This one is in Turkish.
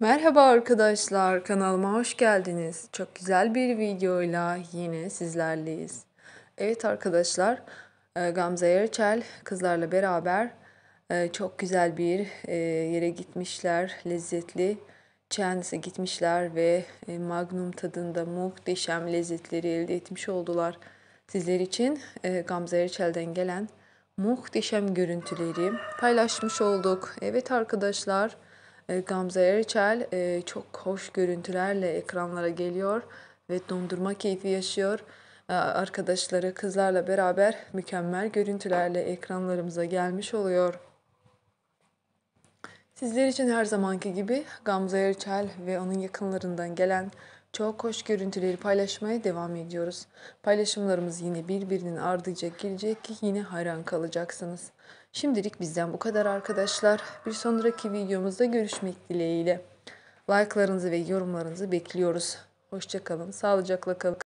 Merhaba arkadaşlar, kanalıma hoş geldiniz. Çok güzel bir videoyla yine sizlerleyiz. Evet arkadaşlar, e, Gamze Erçel kızlarla beraber e, çok güzel bir e, yere gitmişler. Lezzetli Chandis'e gitmişler ve magnum tadında muhteşem lezzetleri elde etmiş oldular. Sizler için Gamze Erçel'den gelen muhteşem görüntüleri paylaşmış olduk. Evet arkadaşlar, e, Gamze Erçel e, çok hoş görüntülerle ekranlara geliyor ve dondurma keyfi yaşıyor. E, arkadaşları kızlarla beraber mükemmel görüntülerle ekranlarımıza gelmiş oluyor. Sizler için her zamanki gibi Gamze Erçel ve onun yakınlarından gelen çok hoş görüntüleri paylaşmaya devam ediyoruz. Paylaşımlarımız yine birbirinin ardıca gelecek ki yine hayran kalacaksınız. Şimdilik bizden bu kadar arkadaşlar. Bir sonraki videomuzda görüşmek dileğiyle. Like'larınızı ve yorumlarınızı bekliyoruz. Hoşçakalın, sağlıcakla kalın.